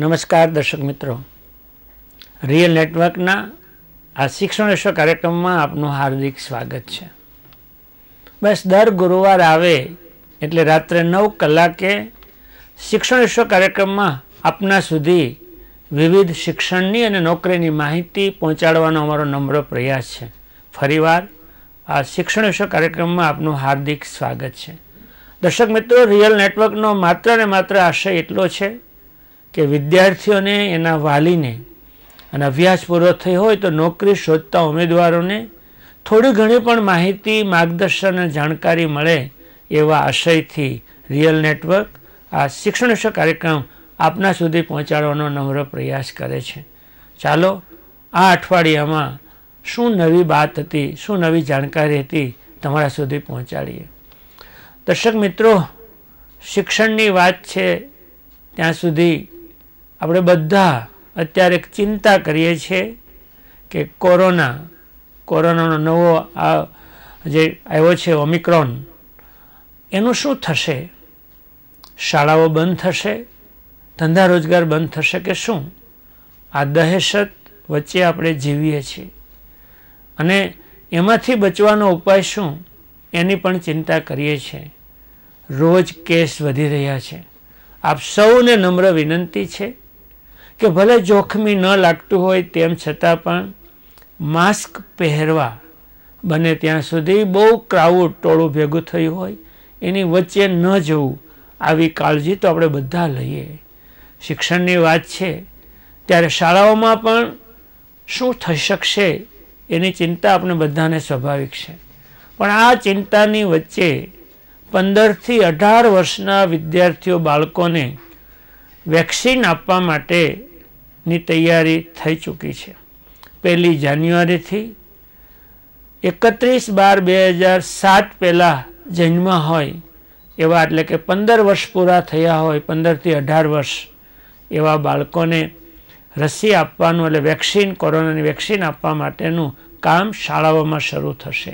નમસ્કાર દર્શક મિત્રો રિયલ નેટવર્કના આ શિક્ષણેશ્વર કાર્યક્રમમાં આપનું હાર્દિક સ્વાગત છે બસ દર ગુરુવાર આવે એટલે રાત્રે નવ કલાકે શિક્ષણેશ્વર કાર્યક્રમમાં આપના સુધી વિવિધ શિક્ષણની અને નોકરીની માહિતી પહોંચાડવાનો અમારો નમ્ર પ્રયાસ છે ફરીવાર આ શિક્ષણેશ્વર કાર્યક્રમમાં આપનું હાર્દિક સ્વાગત છે દર્શક મિત્રો રિયલ નેટવર્કનો માત્ર ને માત્ર આશય એટલો છે કે વિદ્યાર્થીઓને એના વાલીને અને અભ્યાસ પૂરો થયો હોય તો નોકરી શોધતા ઉમેદવારોને થોડી ઘણી પણ માહિતી માર્ગદર્શન અને જાણકારી મળે એવા આશયથી રિયલ નેટવર્ક આ શિક્ષણશ કાર્યક્રમ આપના સુધી પહોંચાડવાનો નમ્ર પ્રયાસ કરે છે ચાલો આ અઠવાડિયામાં શું નવી વાત હતી શું નવી જાણકારી હતી તમારા સુધી પહોંચાડીએ દર્શક મિત્રો શિક્ષણની વાત છે ત્યાં સુધી આપણે બધા અત્યારે ચિંતા કરીએ છીએ કે કોરોના કોરોનાનો નવો આ જે આવ્યો છે ઓમિક્રોન એનું શું થશે શાળાઓ બંધ થશે ધંધા રોજગાર બંધ થશે કે શું આ દહેશત વચ્ચે આપણે જીવીએ છીએ અને એમાંથી બચવાનો ઉપાય શું એની પણ ચિંતા કરીએ છીએ રોજ કેસ વધી રહ્યા છે આપ સૌને નમ્ર વિનંતી છે કે ભલે જોખમી ન લાગતું હોય તેમ છતાં પણ માસ્ક પહેરવા બને ત્યાં સુધી બહુ ક્રાઉડ ટોળું ભેગું થયું હોય એની વચ્ચે ન જવું આવી કાળજી તો આપણે બધા લઈએ શિક્ષણની વાત છે ત્યારે શાળાઓમાં પણ શું થઈ શકશે એની ચિંતા આપણે બધાને સ્વાભાવિક છે પણ આ ચિંતાની વચ્ચે પંદરથી અઢાર વર્ષના વિદ્યાર્થીઓ બાળકોને વેક્સિન આપવા માટે ની તૈયારી થઈ ચૂકી છે પહેલી જાન્યુઆરીથી એકત્રીસ બાર બે હજાર સાત પહેલાં જન્મ હોય એવા એટલે કે પંદર વર્ષ પૂરા થયા હોય પંદરથી અઢાર વર્ષ એવા બાળકોને રસી આપવાનું એટલે વેક્સિન કોરોનાની વેક્સિન આપવા માટેનું કામ શાળાઓમાં શરૂ થશે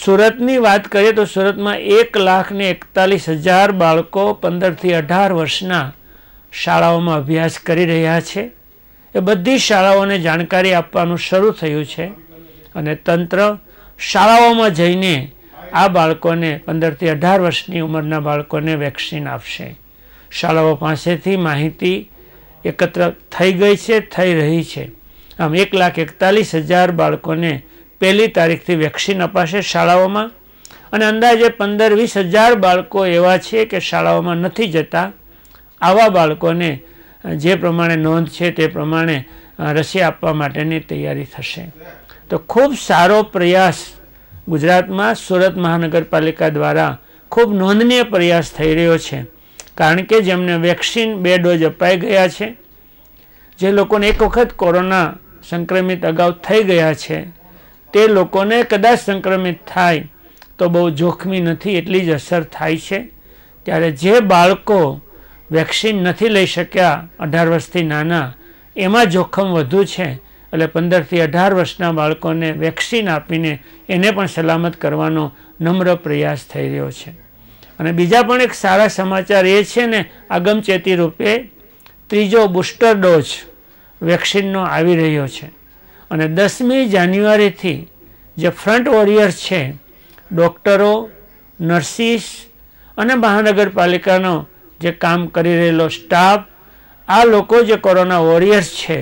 સુરતની વાત કરીએ તો સુરતમાં એક લાખને એકતાલીસ હજાર બાળકો પંદરથી અઢાર વર્ષના શાળાઓમાં અભ્યાસ કરી રહ્યા છે એ બધી શાળાઓને જાણકારી આપવાનું શરૂ થયું છે અને તંત્ર શાળાઓમાં જઈને આ બાળકોને પંદરથી અઢાર વર્ષની ઉંમરના બાળકોને વેક્સિન આપશે શાળાઓ પાસેથી માહિતી એકત્ર થઈ ગઈ છે થઈ રહી છે આમ એક લાખ એકતાલીસ હજાર બાળકોને પહેલી તારીખથી વેક્સિન અપાશે શાળાઓમાં અને અંદાજે પંદર વીસ હજાર બાળકો એવા છે કે શાળાઓમાં નથી જતા આવા બાળકોને જે પ્રમાણે નોંધ છે તે પ્રમાણે રસી આપવા માટેની તૈયારી થશે તો ખૂબ સારો પ્રયાસ ગુજરાતમાં સુરત મહાનગરપાલિકા દ્વારા ખૂબ નોંધનીય પ્રયાસ થઈ રહ્યો છે કારણ કે જેમને વેક્સિન બે ડોઝ અપાઈ ગયા છે જે લોકોને એક વખત કોરોના સંક્રમિત અગાઉ થઈ ગયા છે તે લોકોને કદાચ સંક્રમિત થાય તો બહુ જોખમી નથી એટલી જ અસર થાય છે ત્યારે જે બાળકો વેક્સિન નથી લઈ શક્યા અઢાર વર્ષથી નાના એમાં જોખમ વધુ છે એટલે પંદરથી અઢાર વર્ષના બાળકોને વેક્સિન આપીને એને પણ સલામત કરવાનો નમ્ર પ્રયાસ થઈ રહ્યો છે અને બીજા પણ એક સારા સમાચાર એ છે ને આગમચેતી રૂપે ત્રીજો બુસ્ટર ડોઝ વેક્સિનનો આવી રહ્યો છે અને દસમી જાન્યુઆરીથી જે ફ્રન્ટ વોરિયર્સ છે ડૉક્ટરો નર્સિસ અને મહાનગરપાલિકાનો જે કામ કરી રહેલો સ્ટાફ આ લોકો જે કોરોના વોરિયર્સ છે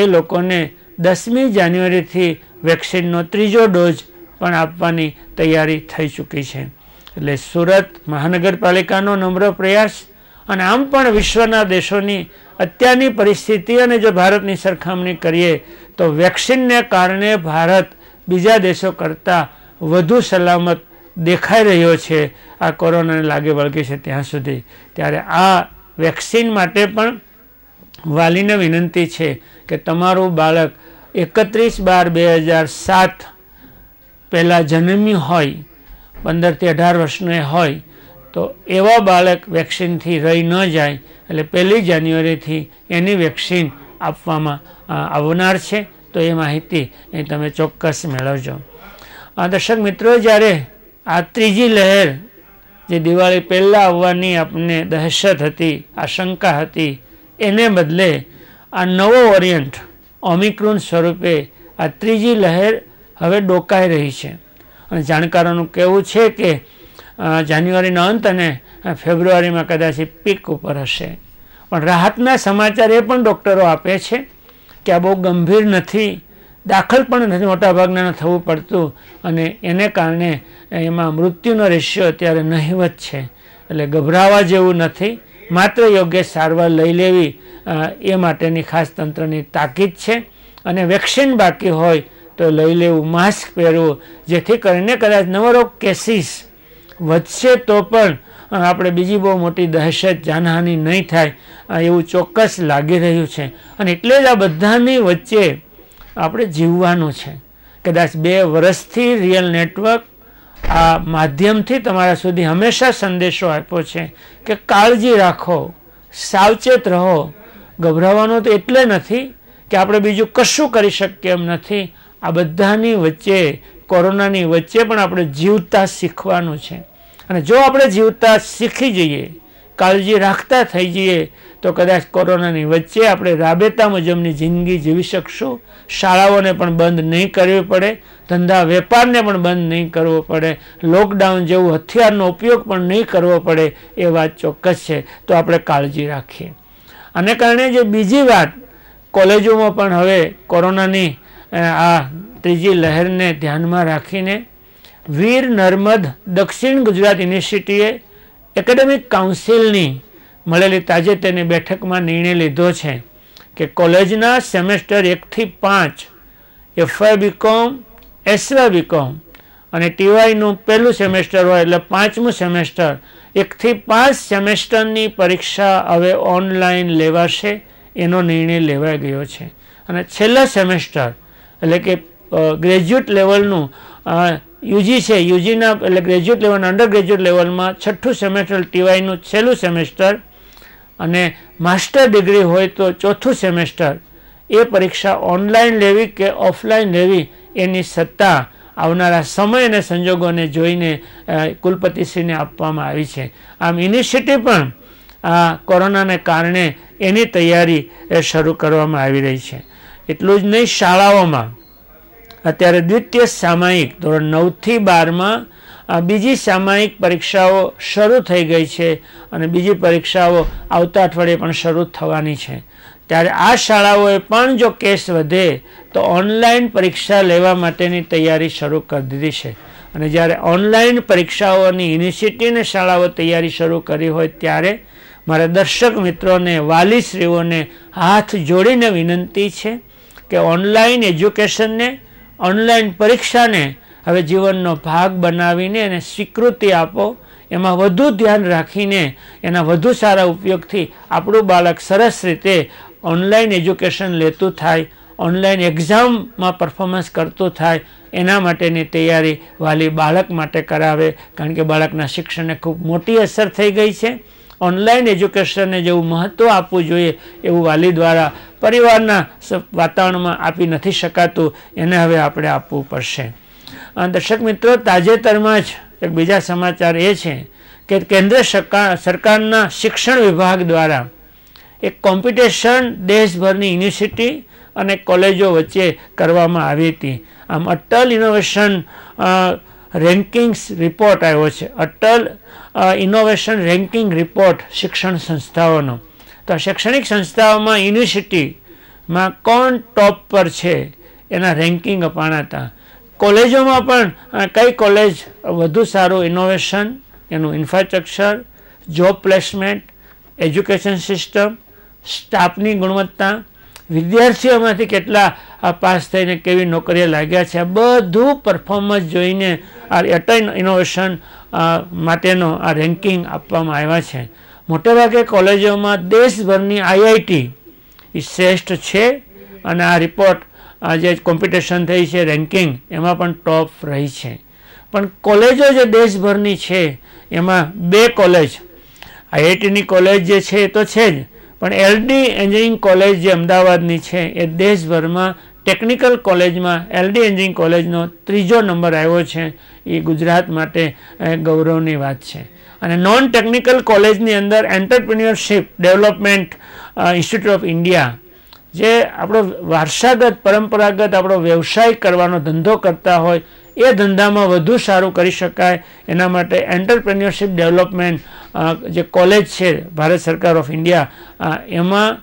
એ લોકોને દસમી જાન્યુઆરીથી વેક્સિનનો ત્રીજો ડોઝ પણ આપવાની તૈયારી થઈ ચૂકી છે એટલે સુરત મહાનગરપાલિકાનો નમ્ર પ્રયાસ અને આમ પણ વિશ્વના દેશોની અત્યારની પરિસ્થિતિ અને જો ભારતની સરખામણી કરીએ તો વેક્સિનને કારણે ભારત બીજા દેશો કરતાં વધુ સલામત દેખાઈ રહ્યો છે આ કોરોનાને લાગે વળગે છે ત્યાં સુધી ત્યારે આ વેક્સિન માટે પણ વાલીને વિનંતી છે કે તમારું બાળક એકત્રીસ બાર બે હજાર સાત પહેલાં જન્મ્યું હોય પંદરથી અઢાર વર્ષનું હોય તો એવા બાળક વેક્સિનથી રહી ન જાય એટલે પહેલી જાન્યુઆરીથી એની વેક્સિન આપવામાં આવનાર છે તો એ માહિતી એ તમે ચોક્કસ મેળવજો દર્શક મિત્રો જ્યારે આ ત્રીજી લહેર જે દિવાળી પહેલાં આવવાની આપણને દહેશત હતી આશંકા હતી એને બદલે આ નવો ઓરિયન્ટ ઓમિક્રોન સ્વરૂપે આ ત્રીજી લહેર હવે ડોકાઈ રહી છે અને જાણકારોનું કહેવું છે કે જાન્યુઆરીનો અંત અને ફેબ્રુઆરીમાં કદાચ પીક ઉપર હશે પણ રાહતના સમાચાર એ પણ ડૉક્ટરો આપે છે કે આ બહુ ગંભીર નથી દાખલ પણ નથી મોટાભાગના થવું પડતું અને એને કારણે એમાં મૃત્યુનો રેશિયો અત્યારે નહીવત છે એટલે ગભરાવા જેવું નથી માત્ર યોગ્ય સારવાર લઈ લેવી એ માટેની ખાસ તંત્રની તાકીદ છે અને વેક્સિન બાકી હોય તો લઈ લેવું માસ્ક પહેરવું જેથી કરીને કદાચ નવો રોગ કેસીસ વધશે તો પણ આપણે બીજી બહુ મોટી દહેશત જાનહાની નહીં થાય એવું ચોક્કસ લાગી રહ્યું છે અને એટલે જ આ બધાની વચ્ચે આપણે જીવવાનું છે કદાચ બે વર્ષથી રિયલ નેટવર્ક આ માધ્યમથી તમારા સુધી હંમેશા સંદેશો આપ્યો છે કે કાળજી રાખો સાવચેત રહો ગભરાવાનો તો એટલે નથી કે આપણે બીજું કશું કરી શકીએ એમ નથી આ બધાની વચ્ચે કોરોનાની વચ્ચે પણ આપણે જીવતા શીખવાનું છે અને જો આપણે જીવતા શીખી જઈએ કાળજી રાખતા થઈ જઈએ તો કદાચ કોરોનાની વચ્ચે આપણે રાબેતા મુજબની જિંદગી જીવી શકશું શાળાઓને પણ બંધ નહીં કરવી પડે ધંધા વેપારને પણ બંધ નહીં કરવો પડે લોકડાઉન જેવું હથિયારનો ઉપયોગ પણ નહીં કરવો પડે એ વાત ચોક્કસ છે તો આપણે કાળજી રાખીએ આને કારણે જે બીજી વાત કોલેજોમાં પણ હવે કોરોનાની આ ત્રીજી લહેરને ધ્યાનમાં રાખીને વીર નર્મદ દક્ષિણ ગુજરાત યુનિવર્સિટીએ એકેડેમિક કાઉન્સિલની મળેલી તાજેતરની બેઠકમાં નિર્ણય લીધો છે કે કોલેજના સેમેસ્ટર એકથી પાંચ એફવાય બીકોમ એસવાય બીકોમ અને ટીવાયનું પહેલું સેમેસ્ટર હોય એટલે પાંચમું સેમેસ્ટર એકથી પાંચ સેમેસ્ટરની પરીક્ષા હવે ઓનલાઈન લેવાશે એનો નિર્ણય લેવાઈ ગયો છે અને છેલ્લા સેમેસ્ટર એટલે કે ગ્રેજ્યુએટ લેવલનું યુજી છે યુજીના એટલે ગ્રેજ્યુએટ લેવલના અંડર ગ્રેજ્યુએટ લેવલમાં છઠ્ઠું સેમેસ્ટર ટીવાયનું છેલ્લું સેમેસ્ટર અને માસ્ટર ડિગ્રી હોય તો ચોથું સેમેસ્ટર એ પરીક્ષા ઓનલાઈન લેવી કે ઓફલાઈન લેવી એની સત્તા આવનારા સમય અને સંજોગોને જોઈને કુલપતિશ્રીને આપવામાં આવી છે આમ ઇનિશિયેટિવ પણ આ કોરોનાને કારણે એની તૈયારી શરૂ કરવામાં આવી રહી છે એટલું જ નહીં શાળાઓમાં અત્યારે દ્વિતીય સામાયિક ધોરણ નવથી બારમાં બીજી સામાયિક પરીક્ષાઓ શરૂ થઈ ગઈ છે અને બીજી પરીક્ષાઓ આવતા અઠવાડિયે પણ શરૂ થવાની છે ત્યારે આ શાળાઓએ પણ જો કેસ વધે તો ઓનલાઈન પરીક્ષા લેવા માટેની તૈયારી શરૂ કરી દીધી છે અને જ્યારે ઓનલાઈન પરીક્ષાઓની યુનિવર્સિટીને શાળાઓ તૈયારી શરૂ કરી હોય ત્યારે મારા દર્શક મિત્રોને વાલીશ્રીઓને હાથ જોડીને વિનંતી છે કે ઓનલાઈન એજ્યુકેશનને ઓનલાઈન પરીક્ષાને હવે જીવનનો ભાગ બનાવીને એને સ્વીકૃતિ આપો એમાં વધુ ધ્યાન રાખીને એના વધુ સારા ઉપયોગથી આપણું બાળક સરસ રીતે ઓનલાઈન એજ્યુકેશન લેતું થાય ઓનલાઈન એક્ઝામમાં પરફોર્મન્સ કરતું થાય એના માટેની તૈયારી વાલી બાળક માટે કરાવે કારણ કે બાળકના શિક્ષણને ખૂબ મોટી અસર થઈ ગઈ છે ઓનલાઈન એજ્યુકેશનને જેવું મહત્ત્વ આપવું જોઈએ એવું વાલી દ્વારા પરિવારના વાતાવરણમાં આપી નથી શકાતું એને હવે આપણે આપવું પડશે દર્શક મિત્રો તાજેતરમાં જ એક બીજા સમાચાર એ છે કે કેન્દ્ર સરકાર સરકારના શિક્ષણ વિભાગ દ્વારા એક કોમ્પિટિશન દેશભરની યુનિવર્સિટી અને કોલેજો વચ્ચે કરવામાં આવી હતી આમ અટલ ઇનોવેશન રેન્કિંગ્સ રિપોર્ટ આવ્યો છે અટલ ઇનોવેશન રેન્કિંગ રિપોર્ટ શિક્ષણ સંસ્થાઓનો તો શૈક્ષણિક સંસ્થાઓમાં યુનિવર્સિટીમાં કોણ ટોપ પર છે એના રેન્કિંગ અપાણાતા કોલેજોમાં પણ કઈ કોલેજ વધુ સારું ઇનોવેશન એનું infrastructure job placement education system સ્ટાફની ગુણવત્તા વિદ્યાર્થીઓમાંથી કેટલા આ પાસ થઈને કેવી નોકરીએ લાગ્યા છે આ બધું પરફોર્મન્સ જોઈને આ એટન ઇનોવેશન માટેનો આ રેન્કિંગ આપવામાં આવ્યા છે મોટેભાગે કોલેજોમાં દેશભરની આઈઆઈટી એ શ્રેષ્ઠ છે અને આ રિપોર્ટ જે કોમ્પિટિશન થઈ છે રેન્કિંગ એમાં પણ ટોપ રહી છે પણ કોલેજો જે દેશભરની છે એમાં બે કોલેજ આઈઆઈટીની કોલેજ જે છે એ તો છે જ પણ એલડી એન્જિનિયરિંગ કોલેજ જે અમદાવાદની છે એ દેશભરમાં ટેકનિકલ કોલેજમાં એલડી એન્જિનિયરિંગ કોલેજનો ત્રીજો નંબર આવ્યો છે એ ગુજરાત માટે ગૌરવની વાત છે અને નોન ટેકનિકલ કોલેજની અંદર entrepreneurship development institute of India જે આપણો વારસાગત પરંપરાગત આપણો વ્યવસાય કરવાનો ધંધો કરતા હોય એ ધંધામાં વધુ સારું કરી શકાય એના માટે એન્ટરપ્રિન્યોરશિપ ડેવલપમેન્ટ જે કોલેજ છે ભારત સરકાર ઓફ ઇન્ડિયા એમાં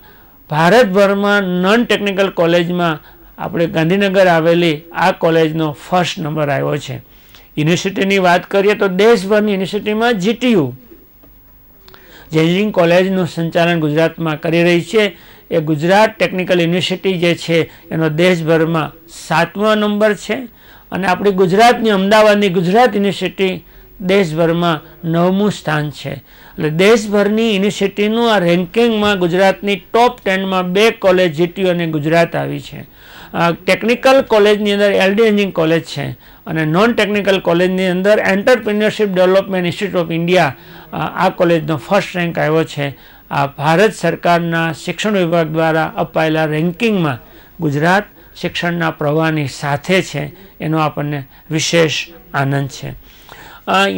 ભારતભરમાં નોન ટેકનિકલ કોલેજમાં આપણે ગાંધીનગર આવેલી આ કોલેજનો ફર્સ્ટ નંબર આવ્યો છે યુનિવર્સિટીની વાત કરીએ તો દેશભરની યુનિવર્સિટીમાં જીટીયુ જે કોલેજનું સંચાલન ગુજરાતમાં કરી રહી છે એ ગુજરાત ટેકનિકલ યુનિવર્સિટી જે છે એનો દેશભરમાં સાતમો નંબર છે અને આપણી ગુજરાતની અમદાવાદની ગુજરાત યુનિવર્સિટી દેશભરમાં નવમું સ્થાન છે એટલે દેશભરની યુનિવર્સિટીનું આ રેન્કિંગમાં ગુજરાતની ટોપ ટેનમાં બે કોલેજ જીટીયુ અને ગુજરાત આવી છે ટેકનિકલ કોલેજની અંદર એલડી એન્જિન કોલેજ છે અને નોન ટેકનિકલ કોલેજની અંદર entrepreneurship development institute of India આ કોલેજનો ફર્સ્ટ રેન્ક આવ્યો છે આ ભારત સરકારના શિક્ષણ વિભાગ દ્વારા અપાયેલા રેન્કિંગમાં ગુજરાત શિક્ષણના પ્રવાહની સાથે છે એનો આપણને વિશેષ આનંદ છે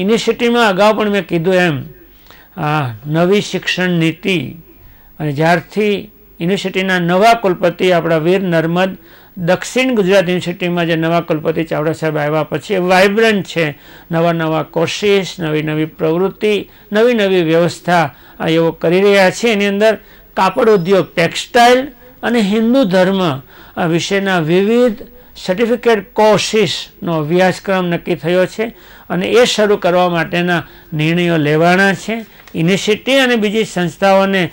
ઇનિશિયેટિવમાં અગાઉ પણ મેં કીધું એમ નવી શિક્ષણ નીતિ અને જ્યારથી યુનિવર્સિટીના નવા કુલપતિ આપણા વીર નર્મદ દક્ષિણ ગુજરાત યુનિવર્સિટીમાં જે નવા કુલપતિ ચાવડા સાહેબ આવ્યા પછી એ વાઇબ્રન્ટ છે નવા નવા કોશિશ નવી નવી પ્રવૃત્તિ નવી નવી વ્યવસ્થા એવો કરી રહ્યા છે એની અંદર કાપડ ઉદ્યોગ ટેક્સટાઇલ અને હિન્દુ ધર્મ વિશેના વિવિધ સર્ટિફિકેટ કોર્સિસનો અભ્યાસક્રમ નક્કી થયો છે અને એ શરૂ કરવા માટેના નિર્ણયો લેવાના છે યુનિવર્સિટી અને બીજી સંસ્થાઓને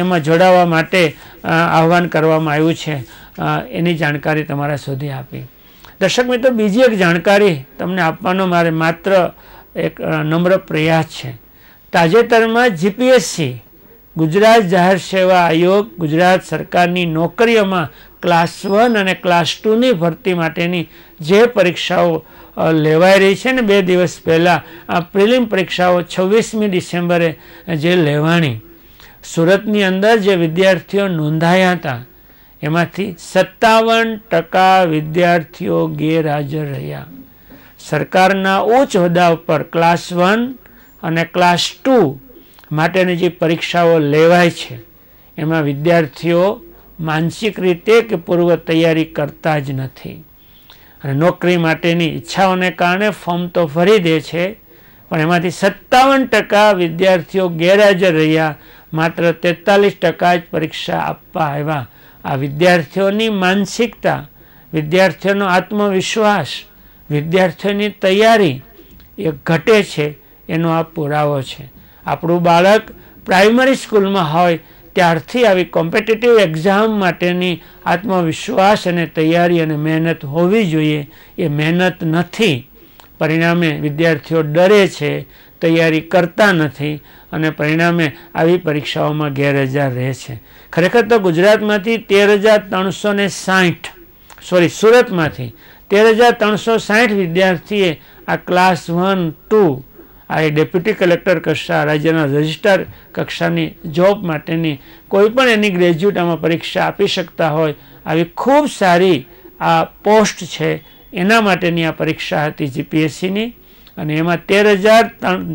એમાં જોડાવા માટે આહવાન કરવામાં આવ્યું છે એની જાણકારી તમારા સુધી આપી દર્શક મિત્રો બીજી એક જાણકારી તમને આપવાનો મારે માત્ર એક નમ્ર પ્રયાસ છે તાજેતરમાં જીપીએસસી ગુજરાત જાહેર સેવા આયોગ ગુજરાત સરકારની નોકરીઓમાં ક્લાસ વન અને ક્લાસ ટુની ભરતી માટેની જે પરીક્ષાઓ લેવાઈ રહી છે ને બે દિવસ પહેલાં આ પ્રિલિમ પરીક્ષાઓ છવ્વીસમી ડિસેમ્બરે જે લેવાણી સુરતની અંદર જે વિદ્યાર્થીઓ નોંધાયા હતા એમાંથી સત્તાવન ટકા વિદ્યાર્થીઓ ગેરહાજર રહ્યા સરકારના ઉચ્ચ હોદ્દા ઉપર ક્લાસ વન અને ક્લાસ ટુ માટેની જે પરીક્ષાઓ લેવાય છે એમાં વિદ્યાર્થીઓ માનસિક રીતે કે પૂર્વ તૈયારી કરતા જ નથી અને નોકરી માટેની ઈચ્છાઓને કારણે ફોર્મ તો ભરી દે છે પણ એમાંથી સત્તાવન ટકા વિદ્યાર્થીઓ ગેરહાજર રહ્યા માત્ર તેતાલીસ ટકા જ પરીક્ષા આપવા આવ્યા આ વિદ્યાર્થીઓની માનસિકતા વિદ્યાર્થીઓનો આત્મવિશ્વાસ વિદ્યાર્થીઓની તૈયારી એ ઘટે છે એનો આ પુરાવો છે આપણું બાળક પ્રાઇમરી સ્કૂલમાં હોય ત્યારથી આવી કોમ્પિટિટિવ એક્ઝામ માટેની આત્મવિશ્વાસ અને તૈયારી અને મહેનત હોવી જોઈએ એ મહેનત નથી પરિણામે વિદ્યાર્થીઓ ડરે છે તૈયારી કરતા નથી અને પરિણામે આવી પરીક્ષાઓમાં ગેરહાજર રહે છે ખરેખર તો ગુજરાતમાંથી તેર હજાર ત્રણસો ને સાઠ સોરી સુરતમાંથી તેર હજાર ત્રણસો સાઠ વિદ્યાર્થીએ આ ક્લાસ વન ટુ આ ડેપ્યુટી કલેક્ટર કક્ષા રાજ્યના રજિસ્ટર કક્ષાની જોબ માટેની કોઈ પણ એની ગ્રેજ્યુએટ આમાં પરીક્ષા આપી શકતા હોય આવી ખૂબ સારી આ પોસ્ટ છે એના માટેની આ પરીક્ષા હતી જીપીએસસીની અને એમાં તેર હજાર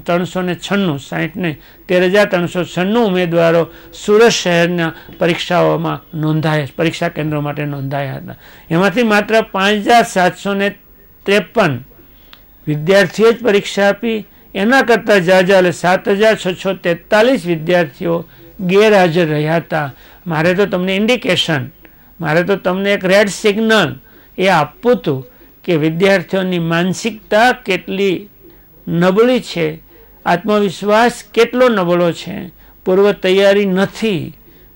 ત્રણસો ને છન્નું સાહીઠ નહીં તેર હજાર ત્રણસો છન્નું ઉમેદવારો સુરત શહેરના પરીક્ષાઓમાં નોંધાયા પરીક્ષા કેન્દ્રો માટે નોંધાયા હતા એમાંથી માત્ર પાંચ હજાર સાતસો ને ત્રેપન વિદ્યાર્થીઓ જ પરીક્ષા આપી એના કરતાં જાજા એટલે સાત હજાર છસો તેતાલીસ વિદ્યાર્થીઓ ગેરહાજર રહ્યા હતા મારે તો તમને ઇન્ડિકેશન મારે તો તમને એક રેડ સિગ્નલ એ આપવું હતું કે વિદ્યાર્થીઓની માનસિકતા કેટલી નબળી છે આત્મવિશ્વાસ કેટલો નબળો છે પૂર્વ તૈયારી નથી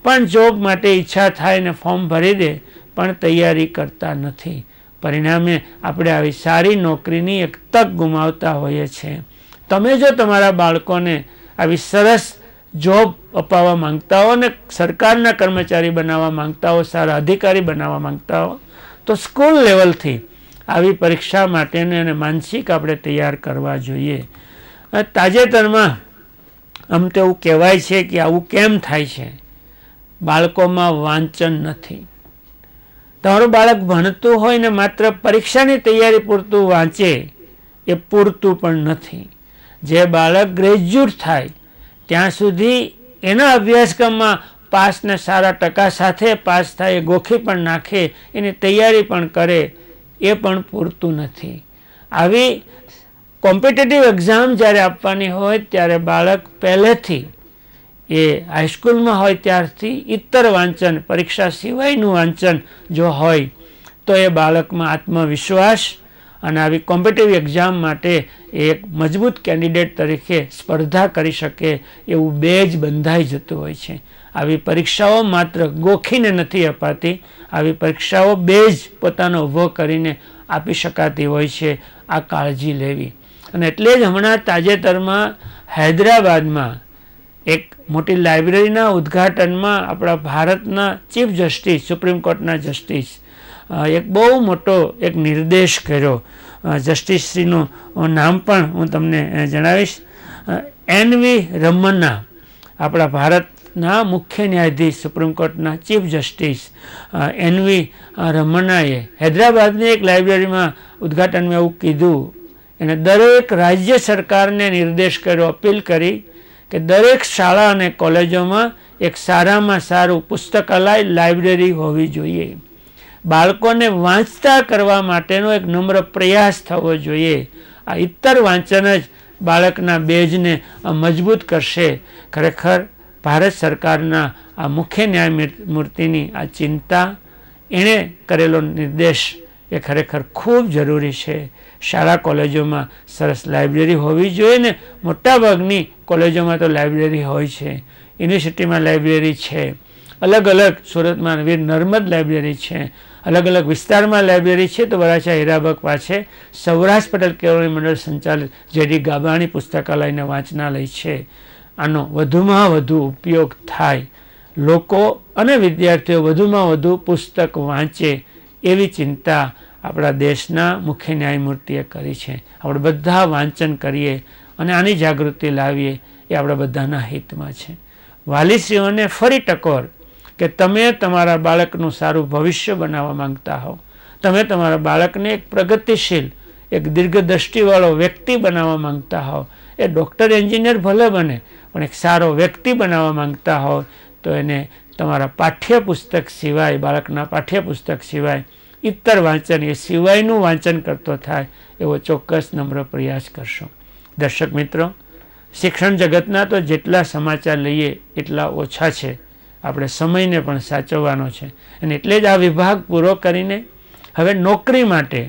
પણ જોબ માટે ઈચ્છા થાય ને ફોર્મ ભરી દે પણ તૈયારી કરતા નથી પરિણામે આપણે આવી સારી નોકરીની એક તક ગુમાવતા હોઈએ છીએ તમે જો તમારા બાળકોને આવી સરસ જોબ અપાવવા માંગતા હો ને સરકારના કર્મચારી બનાવવા માંગતા હો સારા અધિકારી બનાવવા માંગતા હો તો સ્કૂલ લેવલથી આવી પરીક્ષા માટેને અને માનસિક આપણે તૈયાર કરવા જોઈએ તાજેતરમાં આમ તો એવું કહેવાય છે કે આવું કેમ થાય છે બાળકોમાં વાંચન નથી તમારું બાળક ભણતું હોય ને માત્ર પરીક્ષાની તૈયારી પૂરતું વાંચે એ પૂરતું પણ નથી જે બાળક ગ્રેજ્યુએટ થાય ત્યાં સુધી એના અભ્યાસક્રમમાં પાસને સારા ટકા સાથે પાસ થાય ગોખી પણ નાખે એની તૈયારી પણ કરે એ પણ પૂરતું નથી આવી કોમ્પિટેટિવ એક્ઝામ જ્યારે આપવાની હોય ત્યારે બાળક પહેલેથી એ હાઈસ્કૂલમાં હોય ત્યારથી ઇતર વાંચન પરીક્ષા સિવાયનું વાંચન જો હોય તો એ બાળકમાં આત્મવિશ્વાસ અને આવી કોમ્પિટેટિવ એક્ઝામ માટે એક મજબૂત કેન્ડિડેટ તરીકે સ્પર્ધા કરી શકે એવું બે જ બંધાઈ જતું હોય છે આવી પરીક્ષાઓ માત્ર ગોખીને નથી અપાતી આવી પરીક્ષાઓ બે જ પોતાનો ઉભો કરીને આપી શકાતી હોય છે આ કાળજી લેવી અને એટલે જ હમણાં તાજેતરમાં હૈદરાબાદમાં એક મોટી લાઇબ્રેરીના ઉદ્ઘાટનમાં આપણા ભારતના ચીફ જસ્ટિસ સુપ્રીમ કોર્ટના જસ્ટિસ એક બહુ મોટો એક નિર્દેશ કર્યો જસ્ટિસશ્રીનું નામ પણ હું તમને જણાવીશ એન વી રમન્ના આપણા ભારત ના મુખ્ય ન્યાયાધીશ સુપ્રીમ કોર્ટના ચીફ જસ્ટિસ એનવી રમન્નાએ હૈદરાબાદની એક લાઇબ્રેરીમાં ઉદ્ઘાટનમાં એવું કીધું એણે દરેક રાજ્ય સરકારને નિર્દેશ કર્યો અપીલ કરી કે દરેક શાળા અને કોલેજોમાં એક સારામાં સારું પુસ્તકાલય લાઇબ્રેરી હોવી જોઈએ બાળકોને વાંચતા કરવા માટેનો એક નમ્ર પ્રયાસ થવો જોઈએ આ ઇતર વાંચન જ બાળકના બેજને મજબૂત કરશે ખરેખર ભારત સરકારના આ મુખ્ય ન્યાયમૂર્તિની આ ચિંતા એણે કરેલો નિર્દેશ એ ખરેખર ખૂબ જરૂરી છે શાળા કોલેજોમાં સરસ લાઇબ્રેરી હોવી જોઈએ ને મોટાભાગની કોલેજોમાં તો લાઇબ્રેરી હોય છે યુનિવર્સિટીમાં લાઇબ્રેરી છે અલગ અલગ સુરતમાં વીર નર્મદ લાઇબ્રેરી છે અલગ અલગ વિસ્તારમાં લાઇબ્રેરી છે તો વરાછા હીરાબાગ પાસે સૌરાષ્ટ્ર પટેલ કેળવણી મંડળ સંચાલિત જેડી ગાબાણી પુસ્તકાલયને વાંચનાલય છે આનો વધુમાં વધુ ઉપયોગ થાય લોકો અને વિદ્યાર્થીઓ વધુમાં વધુ પુસ્તક વાંચે એવી ચિંતા આપણા દેશના મુખ્ય ન્યાયમૂર્તિએ કરી છે આપણે બધા વાંચન કરીએ અને આની જાગૃતિ લાવીએ એ આપણા બધાના હિતમાં છે વાલીશ્રીઓને ફરી ટકોર કે તમે તમારા બાળકનું સારું ભવિષ્ય બનાવવા માંગતા હો તમે તમારા બાળકને એક પ્રગતિશીલ એક દીર્ઘદ્રષ્ટિવાળો વ્યક્તિ બનાવવા માંગતા હો એ ડૉક્ટર એન્જિનિયર ભલે બને પણ એક સારો વ્યક્તિ બનાવવા માંગતા હો તો એને તમારા પાઠ્યપુસ્તક સિવાય બાળકના પાઠ્યપુસ્તક સિવાય ઇતર વાંચન એ સિવાયનું વાંચન કરતો થાય એવો ચોક્કસ નમ્ર પ્રયાસ કરશો દર્શક મિત્રો શિક્ષણ જગતના તો જેટલા સમાચાર લઈએ એટલા ઓછા છે આપણે સમયને પણ સાચવવાનો છે અને એટલે જ આ વિભાગ પૂરો કરીને હવે નોકરી માટે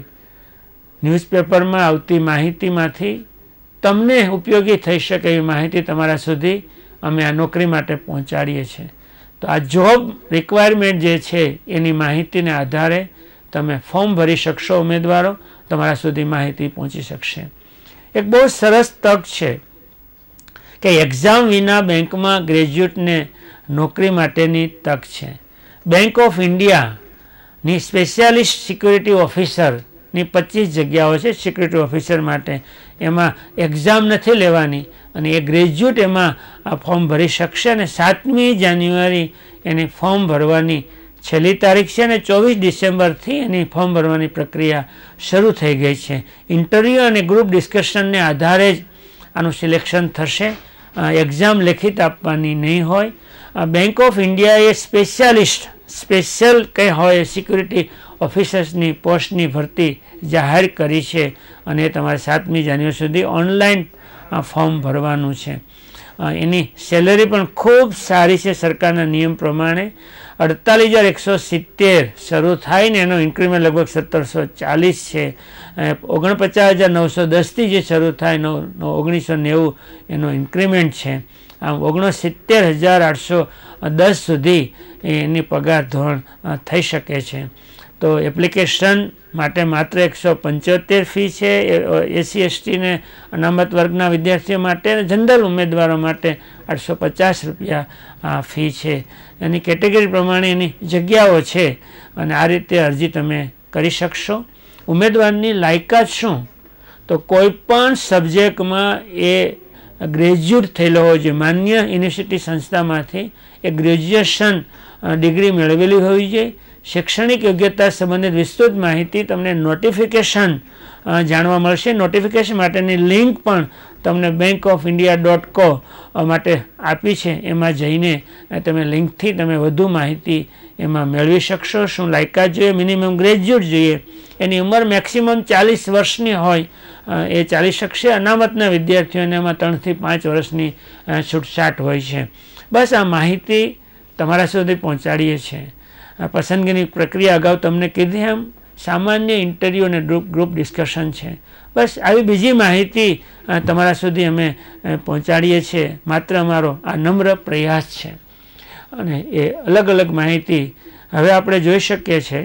ન્યૂઝપેપરમાં આવતી માહિતીમાંથી તમને ઉપયોગી થઈ શકે એવી માહિતી તમારા સુધી અમે આ નોકરી માટે પહોંચાડીએ છીએ તો આ જોબ રિક્વાયરમેન્ટ જે છે એની માહિતીને આધારે તમે ફોર્મ ભરી શકશો ઉમેદવારો તમારા સુધી માહિતી પહોંચી શકશે એક બહુ સરસ તક છે કે એક્ઝામ વિના બેંકમાં ગ્રેજ્યુએટને નોકરી માટેની તક છે બેંક ઓફ ઇન્ડિયાની સ્પેશિયાલિસ્ટ સિક્યુરિટી ઓફિસર ની પચીસ જગ્યાઓ છે સિક્યુરિટી ઓફિસર માટે એમાં એક્ઝામ નથી લેવાની અને એ ગ્રેજ્યુએટ એમાં આ ફોર્મ ભરી શકશે અને સાતમી જાન્યુઆરી એને ફોર્મ ભરવાની છેલ્લી તારીખ છે અને ચોવીસ ડિસેમ્બરથી એની ફોર્મ ભરવાની પ્રક્રિયા શરૂ થઈ ગઈ છે ઇન્ટરવ્યૂ અને ગ્રુપ ડિસ્કશનને આધારે જ આનું સિલેક્શન થશે એક્ઝામ લેખિત આપવાની નહીં હોય બેંક ઓફ ઇન્ડિયાએ સ્પેશિયાલિસ્ટ સ્પેશિયલ કંઈ હોય સિક્યુરિટી ઓફિસર્સની પોસ્ટની ભરતી જાહેર કરી છે અને તમારે સાતમી જાન્યુઆરી સુધી ઓનલાઈન ફોર્મ ભરવાનું છે એની સેલરી પણ ખૂબ સારી છે સરકારના નિયમ પ્રમાણે અડતાલીસ હજાર એકસો સિત્તેર શરૂ થાય ને એનો ઇન્ક્રીમેન્ટ લગભગ સત્તરસો ચાલીસ છે ઓગણપચાસ હજાર નવસો દસથી જે શરૂ થાય નવ ઓગણીસો નેવું એનો ઇન્ક્રીમેન્ટ છે આમ સિત્તેર હજાર આઠસો દસ સુધી એની પગાર ધોરણ થઈ શકે છે તો એપ્લિકેશન માટે માત્ર એકસો પંચોતેર ફી છે એસી એસટીને અનામત વર્ગના વિદ્યાર્થીઓ માટે અને જનરલ ઉમેદવારો માટે આઠસો પચાસ રૂપિયા આ ફી છે એની કેટેગરી પ્રમાણે એની જગ્યાઓ છે અને આ રીતે અરજી તમે કરી શકશો ઉમેદવારની લાયકાત શું તો કોઈ પણ સબ્જેક્ટમાં એ ગ્રેજ્યુએટ થયેલો હોવો જોઈએ માન્ય યુનિવર્સિટી સંસ્થામાંથી એ ગ્રેજ્યુએશન ડિગ્રી મેળવેલી હોવી જોઈએ શૈક્ષણિક યોગ્યતા સંબંધિત વિસ્તૃત માહિતી તમને નોટિફિકેશન જાણવા મળશે નોટિફિકેશન માટેની લિંક પણ તમને બેંક ઓફ ઇન્ડિયા ડોટ કો માટે આપી છે એમાં જઈને તમે લિંકથી તમે વધુ માહિતી એમાં મેળવી શકશો શું લાયકાત જોઈએ મિનિમમ ગ્રેજ્યુએટ જોઈએ એની ઉંમર મેક્સિમમ ચાલીસ વર્ષની હોય એ ચાલી શકશે અનામતના વિદ્યાર્થીઓને એમાં ત્રણથી પાંચ વર્ષની છૂટછાટ હોય છે બસ આ માહિતી તમારા સુધી પહોંચાડીએ છીએ આ પસંદગીની પ્રક્રિયા અગાઉ તમને કીધી એમ સામાન્ય ઇન્ટરવ્યૂ અને ગ્રુપ ગ્રુપ ડિસ્કશન છે બસ આવી બીજી માહિતી તમારા સુધી અમે પહોંચાડીએ છીએ માત્ર અમારો આ નમ્ર પ્રયાસ છે અને એ અલગ અલગ માહિતી હવે આપણે જોઈ શકીએ છીએ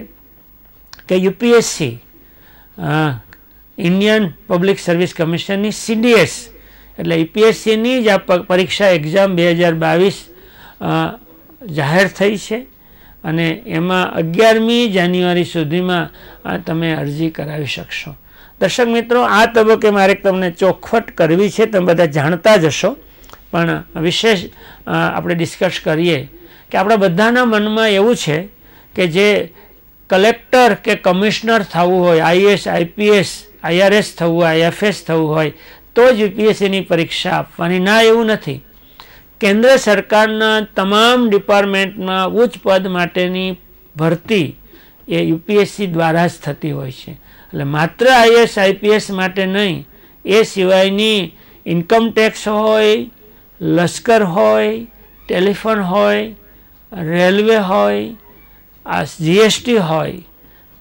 કે યુપીએસસી ઇન્ડિયન પબ્લિક સર્વિસ કમિશનની સીડીએસ એટલે યુપીએસસીની e જ આ પરીક્ષા એક્ઝામ બે હજાર બાવીસ જાહેર થઈ છે અને એમાં અગિયારમી જાન્યુઆરી સુધીમાં આ તમે અરજી કરાવી શકશો દર્શક મિત્રો આ તબક્કે મારે તમને ચોખવટ કરવી છે તમે બધા જાણતા જ હશો પણ વિશેષ આપણે ડિસ્કસ કરીએ કે આપણા બધાના મનમાં એવું છે કે જે કલેક્ટર કે કમિશનર થવું હોય આઈએસ આઈપીએસ આઈઆરએસ થવું હોય આઈએફએસ થવું હોય તો જ યુપીએસસીની પરીક્ષા આપવાની ના એવું નથી કેન્દ્ર સરકારના તમામ ડિપાર્ટમેન્ટમાં ઉચ્ચ પદ માટેની ભરતી એ યુપીએસસી દ્વારા જ થતી હોય છે એટલે માત્ર આઈએસ આઈપીએસ માટે નહીં એ સિવાયની ઇન્કમટેક્સ હોય લશ્કર હોય ટેલિફોન હોય રેલવે હોય આ જીએસટી હોય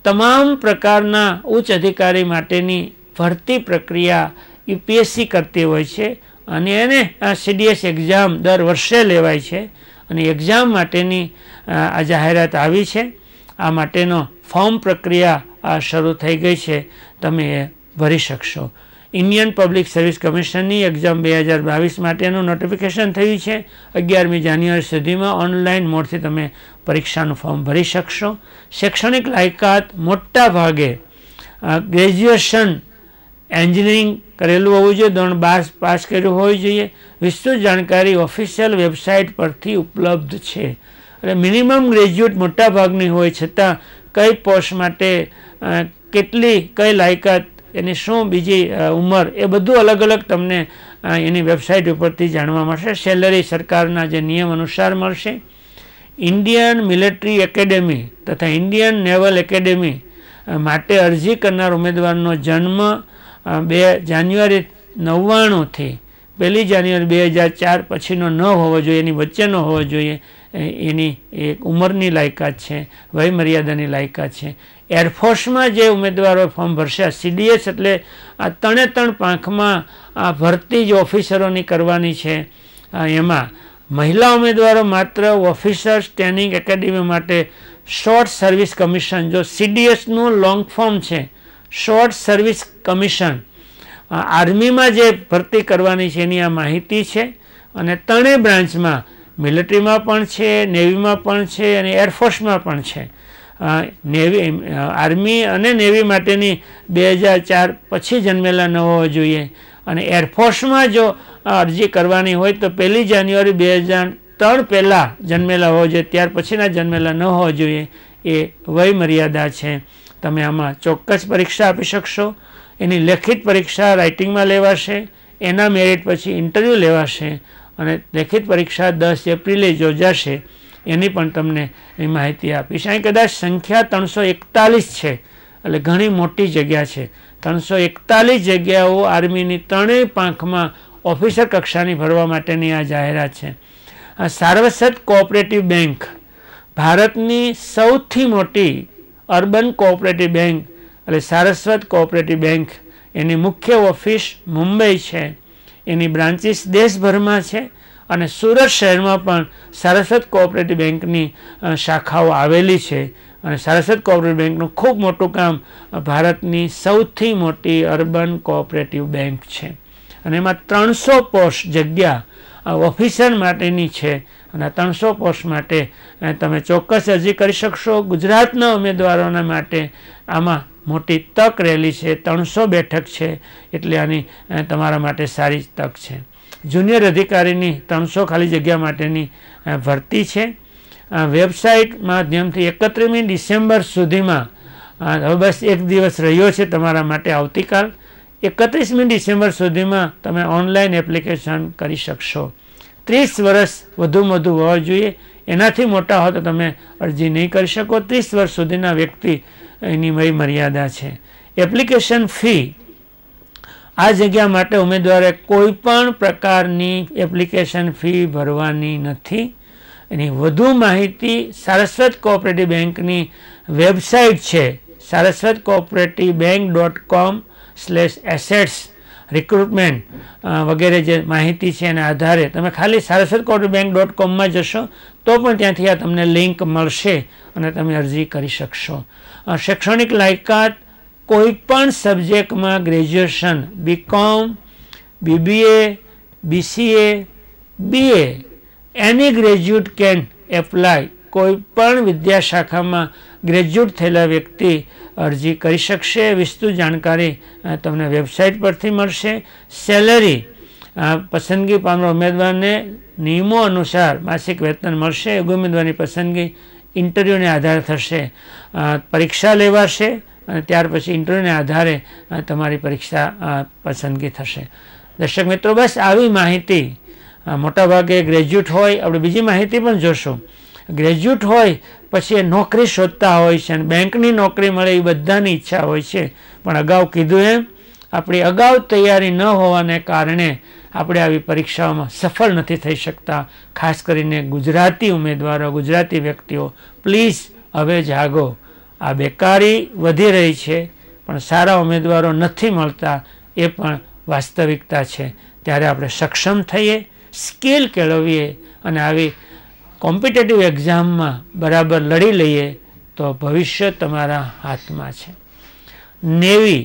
તમામ પ્રકારના ઉચ્ચ અધિકારી માટેની ભરતી પ્રક્રિયા યુપીએસસી કરતી હોય છે અને એને આ સીડીએસ એક્ઝામ દર વર્ષે લેવાય છે અને એક્ઝામ માટેની આ જાહેરાત આવી છે આ માટેનો ફોર્મ પ્રક્રિયા આ શરૂ થઈ ગઈ છે તમે એ ભરી શકશો ઇન્ડિયન પબ્લિક સર્વિસ કમિશનની એક્ઝામ બે હજાર બાવીસ માટેનું નોટિફિકેશન થયું છે અગિયારમી જાન્યુઆરી સુધીમાં ઓનલાઈન મોડથી તમે પરીક્ષાનું ફોર્મ ભરી શકશો શૈક્ષણિક લાયકાત મોટા ભાગે ગ્રેજ્યુએશન એન્જિનિયરિંગ કરેલું હોવું જોઈએ ધોરણ બાર પાસ કર્યું હોવું જોઈએ વિસ્તૃત જાણકારી ઓફિશિયલ વેબસાઇટ પરથી ઉપલબ્ધ છે એટલે મિનિમમ ગ્રેજ્યુએટ મોટાભાગની હોય છતાં કઈ પોસ્ટ માટે કેટલી કઈ લાયકાત એની શું બીજી ઉંમર એ બધું અલગ અલગ તમને એની વેબસાઇટ ઉપરથી જાણવા મળશે સેલરી સરકારના જે નિયમ અનુસાર મળશે ઇન્ડિયન મિલિટરી એકેડેમી તથા ઇન્ડિયન નેવલ એકેડેમી માટે અરજી કરનાર ઉમેદવારનો જન્મ બે જાન્યુઆરી નવ્વાણુંથી પહેલી જાન્યુઆરી બે હજાર ચાર પછીનો ન હોવો જોઈએ એની વચ્ચેનો હોવો જોઈએ એની એક ઉંમરની લાયકાત છે વયમર્યાદાની લાયકાત છે એરફોર્સમાં જે ઉમેદવારો ફોર્મ ભરશે સીડીએસ એટલે આ ત્રણે ત્રણ પાંખમાં આ ભરતી જ ઓફિસરોની કરવાની છે એમાં મહિલા ઉમેદવારો માત્ર ઓફિસર્સ ટ્રેનિંગ એકેડેમી માટે શોર્ટ સર્વિસ કમિશન જો સીડીએસનું લોંગ ફોર્મ છે શોર્ટ સર્વિસ કમિશન આર્મીમાં જે ભરતી કરવાની છે એની આ માહિતી છે અને ત્રણેય બ્રાન્ચમાં મિલિટરીમાં પણ છે નેવીમાં પણ છે અને એરફોર્સમાં પણ છે નેવી આર્મી અને નેવી માટેની બે હજાર ચાર પછી જન્મેલા ન હોવા જોઈએ અને એરફોર્સમાં જો અરજી કરવાની હોય તો પહેલી જાન્યુઆરી બે હજાર ત્રણ પહેલાં જન્મેલા હોવા જોઈએ ત્યાર પછીના જન્મેલા ન હોવા જોઈએ એ વય મર્યાદા છે તમે આમાં ચોક્કસ પરીક્ષા આપી શકશો એની લેખિત પરીક્ષા રાઇટિંગમાં લેવાશે એના મેરિટ પછી ઇન્ટરવ્યૂ લેવાશે અને લેખિત પરીક્ષા દસ એપ્રિલે યોજાશે એની પણ તમને એ માહિતી આપીશ અહીં કદાચ સંખ્યા ત્રણસો એકતાલીસ છે એટલે ઘણી મોટી જગ્યા છે ત્રણસો એકતાલીસ જગ્યાઓ આર્મીની ત્રણેય પાંખમાં ઓફિસર કક્ષાની ભરવા માટેની આ જાહેરાત છે આ સાર્વસત કોઓપરેટિવ બેંક ભારતની સૌથી મોટી અર્બન કોઓપરેટિવ બેંક એટલે સારસ્વત કોઓપરેટિવ બેંક એની મુખ્ય ઓફિસ મુંબઈ છે એની બ્રાન્ચીસ દેશભરમાં છે અને સુરત શહેરમાં પણ સારસ્વત કોઓપરેટિવ બેંકની શાખાઓ આવેલી છે અને સારસ્વત કોઓપરેટિવ બેંકનું ખૂબ મોટું કામ ભારતની સૌથી મોટી અર્બન કોઓપરેટિવ બેંક છે અને એમાં ત્રણસો પોસ્ટ જગ્યા ઓફિસર માટેની છે અને ત્રણસો પોસ્ટ માટે તમે ચોક્કસ અરજી કરી શકશો ગુજરાતના ઉમેદવારોના માટે આમાં મોટી તક રહેલી છે ત્રણસો બેઠક છે એટલે આની તમારા માટે સારી તક છે જુનિયર અધિકારીની ત્રણસો ખાલી જગ્યા માટેની ભરતી છે વેબસાઇટ માધ્યમથી એકત્રીસમી ડિસેમ્બર સુધીમાં હવે બસ એક દિવસ રહ્યો છે તમારા માટે આવતીકાલ એકત્રીસમી ડિસેમ્બર સુધીમાં તમે ઓનલાઈન એપ્લિકેશન કરી શકશો ત્રીસ વર્ષ વધુ વધુ હોવા જોઈએ એનાથી મોટા હો તો તમે અરજી નહીં કરી શકો ત્રીસ વર્ષ સુધીના વ્યક્તિ એની વય મર્યાદા છે એપ્લિકેશન ફી આ જગ્યા માટે ઉમેદવારે કોઈ પણ પ્રકારની એપ્લિકેશન ફી ભરવાની નથી એની વધુ માહિતી સારસ્વત કોઓપરેટિવ બેંકની વેબસાઇટ છે Saraswat cooperative bank dot com slash assets recruitment વગેરે જે માહિતી છે એના આધારે તમે ખાલી સારસ્વત કોર્ટ બેંક ડોટ કોમમાં જશો તો પણ ત્યાંથી આ તમને લિંક મળશે અને તમે અરજી કરી શકશો શૈક્ષણિક લાયકાત કોઈપણ સબ્જેક્ટમાં graduation BCom BBA BCA BA any graduate can apply કોઈ પણ વિદ્યાશાખામાં ગ્રેજ્યુએટ થયેલા વ્યક્તિ અરજી કરી શકશે વિસ્તૃત જાણકારી તમને વેબસાઇટ પરથી મળશે સેલરી પસંદગી પામનાર ઉમેદવારને નિયમો અનુસાર માસિક વેતન મળશે ઉમેદવારની પસંદગી ઇન્ટરવ્યૂને આધારે થશે પરીક્ષા લેવાશે અને ત્યાર પછી ઇન્ટરવ્યૂને આધારે તમારી પરીક્ષા પસંદગી થશે દર્શક મિત્રો બસ આવી માહિતી મોટાભાગે ગ્રેજ્યુએટ હોય આપણે બીજી માહિતી પણ જોશું ગ્રેજ્યુએટ હોય પછી એ નોકરી શોધતા હોય છે અને બેંકની નોકરી મળે એ બધાની ઈચ્છા હોય છે પણ અગાઉ કીધું એમ આપણી અગાઉ તૈયારી ન હોવાને કારણે આપણે આવી પરીક્ષાઓમાં સફળ નથી થઈ શકતા ખાસ કરીને ગુજરાતી ઉમેદવારો ગુજરાતી વ્યક્તિઓ પ્લીઝ હવે જાગો આ બેકારી વધી રહી છે પણ સારા ઉમેદવારો નથી મળતા એ પણ વાસ્તવિકતા છે ત્યારે આપણે સક્ષમ થઈએ સ્કિલ કેળવીએ અને આવી કોમ્પિટેટિવ એક્ઝામમાં બરાબર લડી લઈએ તો ભવિષ્ય તમારા હાથમાં છે નેવી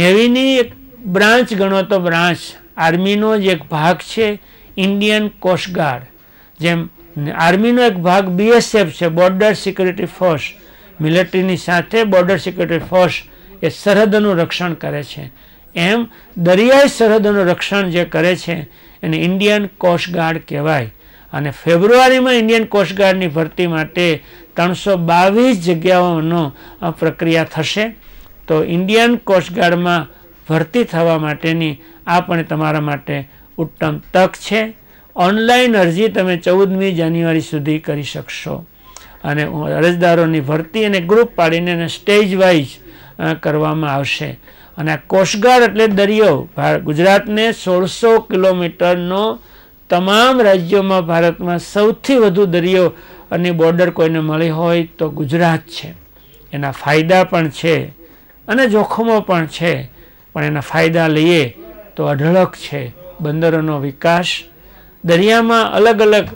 નેવીની એક બ્રાન્ચ ગણો તો બ્રાન્ચ આર્મીનો જ એક ભાગ છે ઇન્ડિયન કોસ્ટગાર્ડ જેમ આર્મીનો એક ભાગ બીએસએફ છે બોર્ડર સિક્યુરિટી ફોર્સ મિલિટરીની સાથે બોર્ડર સિક્યુરિટી ફોર્સ એ સરહદનું રક્ષણ કરે છે એમ દરિયાઈ સરહદનું રક્ષણ જે કરે છે એને ઇન્ડિયન કોસ્ટગાર્ડ કહેવાય અને ફેબ્રુઆરીમાં ઇન્ડિયન કોસ્ટગાર્ડની ભરતી માટે ત્રણસો બાવીસ જગ્યાઓનો પ્રક્રિયા થશે તો ઇન્ડિયન કોસ્ટગાર્ડમાં ભરતી થવા માટેની આ પણ તમારા માટે ઉત્તમ તક છે ઓનલાઈન અરજી તમે ચૌદમી જાન્યુઆરી સુધી કરી શકશો અને અરજદારોની ભરતી અને ગ્રુપ પાડીને એને સ્ટેજ વાઇઝ કરવામાં આવશે અને આ કોસ્ટગાર્ડ એટલે દરિયો ગુજરાતને સોળસો કિલોમીટરનો તમામ રાજ્યોમાં ભારતમાં સૌથી વધુ દરિયો અને બોર્ડર કોઈને મળી હોય તો ગુજરાત છે એના ફાયદા પણ છે અને જોખમો પણ છે પણ એના ફાયદા લઈએ તો અઢળક છે બંદરોનો વિકાસ દરિયામાં અલગ અલગ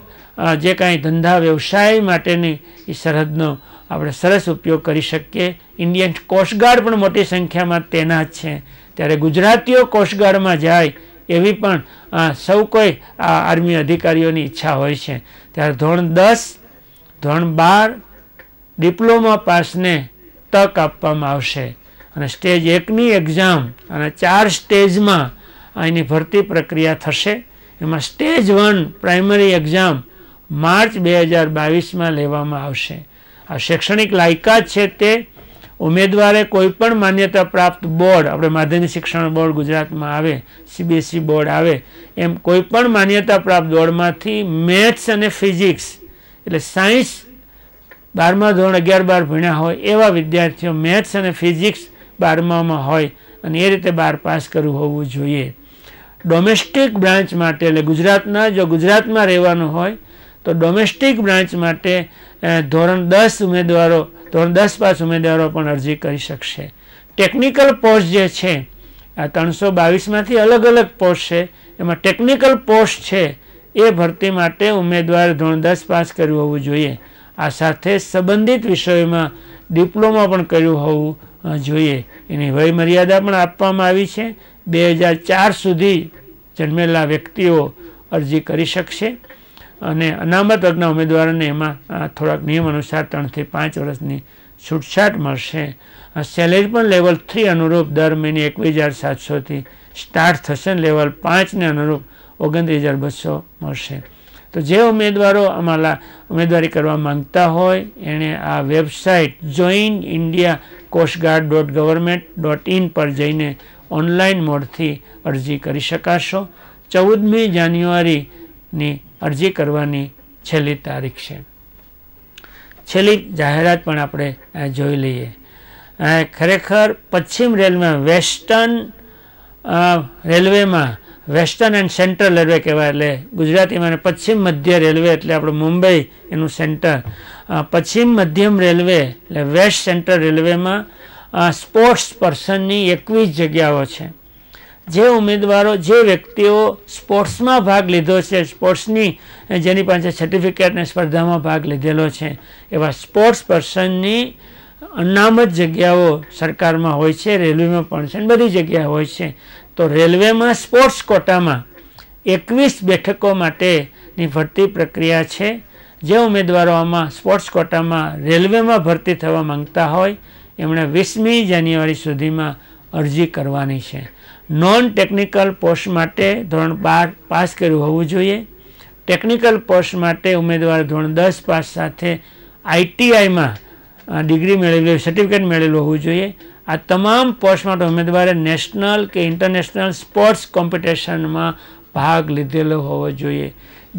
જે કાંઈ ધંધા વ્યવસાય માટેની એ સરહદનો આપણે સરસ ઉપયોગ કરી શકીએ ઇન્ડિયન કોસ્ટગાર્ડ પણ મોટી સંખ્યામાં તૈનાત છે ત્યારે ગુજરાતીઓ કોસ્ટગાર્ડમાં જાય એવી પણ સૌ કોઈ આ આર્મી અધિકારીઓની ઈચ્છા હોય છે ત્યારે ધોરણ દસ ધોરણ બાર ડિપ્લોમા પાસને તક આપવામાં આવશે અને સ્ટેજ એકની એક્ઝામ અને ચાર સ્ટેજમાં અહીંની ભરતી પ્રક્રિયા થશે એમાં stage one primary exam March બે હજાર બાવીસમાં લેવામાં આવશે આ શૈક્ષણિક લાયકાત છે તે ઉમેદવારે કોઈપણ માન્યતા પ્રાપ્ત બોર્ડ આપણે માધ્યમિક શિક્ષણ બોર્ડ ગુજરાતમાં આવે સીબીએસઈ બોર્ડ આવે એમ કોઈ પણ માન્યતા પ્રાપ્ત બોર્ડમાંથી મેથ્સ અને ફિઝિક્સ એટલે સાયન્સ બારમા ધોરણ અગિયાર બાર ભણ્યા હોય એવા વિદ્યાર્થીઓ મેથ્સ અને ફિઝિક્સ બારમામાં હોય અને એ રીતે બાર પાસ કરવું હોવું જોઈએ ડોમેસ્ટિક બ્રાન્ચ માટે એટલે ગુજરાતના જો ગુજરાતમાં રહેવાનું હોય તો ડોમેસ્ટિક બ્રાન્ચ માટે ધોરણ દસ ઉમેદવારો ધોરણ દસ પાસ ઉમેદવારો પણ અરજી કરી શકશે ટેકનિકલ પોસ્ટ જે છે આ ત્રણસો બાવીસમાંથી અલગ અલગ પોસ્ટ છે એમાં ટેકનિકલ પોસ્ટ છે એ ભરતી માટે ઉમેદવાર ધોરણ દસ પાસ કર્યું હોવું જોઈએ આ સાથે સંબંધિત વિષયોમાં ડિપ્લોમા પણ કર્યું હોવું જોઈએ એની વયમર્યાદા પણ આપવામાં આવી છે બે હજાર ચાર સુધી જન્મેલા વ્યક્તિઓ અરજી કરી શકશે અને અનામત વર્ગના ઉમેદવારોને એમાં થોડાક નિયમ અનુસાર ત્રણથી પાંચ વર્ષની છૂટછાટ મળશે સેલેરી પણ લેવલ થ્રી અનુરૂપ દર મહિને એકવીસ હજાર સાતસોથી સ્ટાર્ટ થશે લેવલ પાંચને અનુરૂપ ઓગણત્રીસ હજાર બસો મળશે તો જે ઉમેદવારો અમારા ઉમેદવારી કરવા માંગતા હોય એણે આ website join India coastguard dot government dot in પર જઈને ઓનલાઈન મોડથી અરજી કરી શકાશો ચૌદમી જાન્યુઆરી ની અરજી કરવાની છેલ્લી તારીખ છે છેલ્લી જાહેરાત પણ આપણે જોઈ લઈએ ખરેખર પશ્ચિમ રેલમાં વેસ્ટર્ન રેલવેમાં વેસ્ટર્ન એન્ડ સેન્ટ્રલ રેલવે કહેવાય એટલે ગુજરાતીમાં અને પશ્ચિમ મધ્ય રેલવે એટલે આપણે મુંબઈ એનું સેન્ટર પશ્ચિમ મધ્યમ રેલવે એટલે વેસ્ટ સેન્ટ્રલ રેલવેમાં સ્પોર્ટ્સ પર્સનની એકવીસ જગ્યાઓ છે જે ઉમેદવારો જે વ્યક્તિઓ સ્પોર્ટ્સમાં ભાગ લીધો છે સ્પોર્ટ્સની જેની પાસે સર્ટિફિકેટને સ્પર્ધામાં ભાગ લીધેલો છે એવા સ્પોર્ટ્સ પર્સનની અનામત જગ્યાઓ સરકારમાં હોય છે રેલવેમાં પણ છે બધી જગ્યા હોય છે તો રેલવેમાં સ્પોર્ટ્સ કોટામાં એકવીસ બેઠકો માટેની ભરતી પ્રક્રિયા છે જે ઉમેદવારો આમાં સ્પોર્ટ્સ કોટામાં રેલવેમાં ભરતી થવા માંગતા હોય એમણે વીસમી જાન્યુઆરી સુધીમાં અરજી કરવાની છે નોન ટેકનિકલ પોસ્ટ માટે ધોરણ બાર પાસ કર્યું હોવું જોઈએ ટેકનિકલ પોસ્ટ માટે ઉમેદવાર ધોરણ દસ પાસ સાથે આઈટીઆઈમાં ડિગ્રી મેળવેલી સર્ટિફિકેટ મેળવેલું હોવું જોઈએ આ તમામ પોસ્ટ માટે ઉમેદવારે નેશનલ કે ઇન્ટરનેશનલ સ્પોર્ટ્સ કોમ્પિટિશનમાં ભાગ લીધેલો હોવો જોઈએ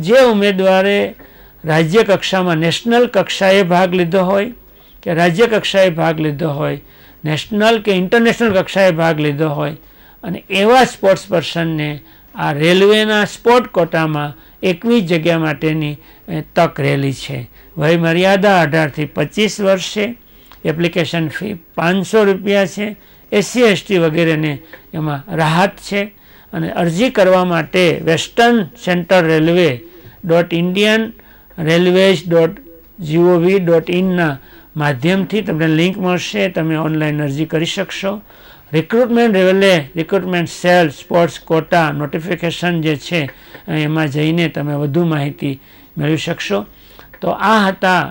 જે ઉમેદવારે રાજ્ય કક્ષામાં નેશનલ કક્ષાએ ભાગ લીધો હોય કે રાજ્ય કક્ષાએ ભાગ લીધો હોય નેશનલ કે ઇન્ટરનેશનલ કક્ષાએ ભાગ લીધો હોય અને એવા સ્પોર્ટ્સ પર્સનને આ રેલવેના સ્પોર્ટ કોટામાં એકવીસ જગ્યા માટેની તક રહેલી છે વય મર્યાદા અઢારથી પચીસ વર્ષ છે એપ્લિકેશન ફી પાંચસો રૂપિયા છે એસસી એસટી વગેરેને એમાં રાહત છે અને અરજી કરવા માટે western centre railway dot Indian railways dot GOV dot ઇનના માધ્યમથી તમને લિંક મળશે તમે ઓનલાઈન અરજી કરી શકશો recruitment railway recruitment cell sports quota notification જે છે એમાં જઈને તમે વધુ માહિતી મેળવી શકશો તો આ હતા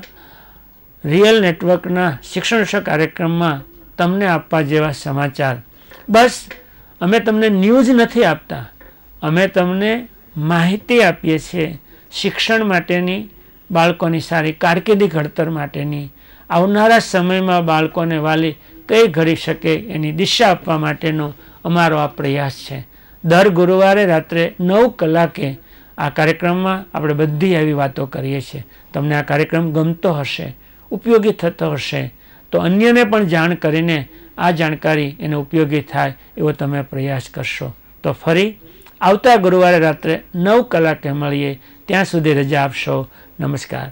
રિયલ નેટવર્કના શિક્ષણ કાર્યક્રમમાં તમને આપવા જેવા સમાચાર બસ અમે તમને ન્યૂઝ નથી આપતા અમે તમને માહિતી આપીએ છીએ શિક્ષણ માટેની બાળકોની સારી કારકિર્દી ઘડતર માટેની આવનારા સમયમાં બાળકોને વાલી તો ઘડી શકે એની દિશા આપવા માટેનો અમારો આ પ્રયાસ છે દર ગુરુવારે રાત્રે નવ કલાકે આ કાર્યક્રમમાં આપણે બધી આવી વાતો કરીએ છીએ તમને આ કાર્યક્રમ ગમતો હશે ઉપયોગી થતો હશે તો અન્યને પણ જાણ કરીને આ જાણકારી એને ઉપયોગી થાય એવો તમે પ્રયાસ કરશો તો ફરી આવતા ગુરુવારે રાત્રે નવ કલાકે મળીએ ત્યાં સુધી રજા આપશો નમસ્કાર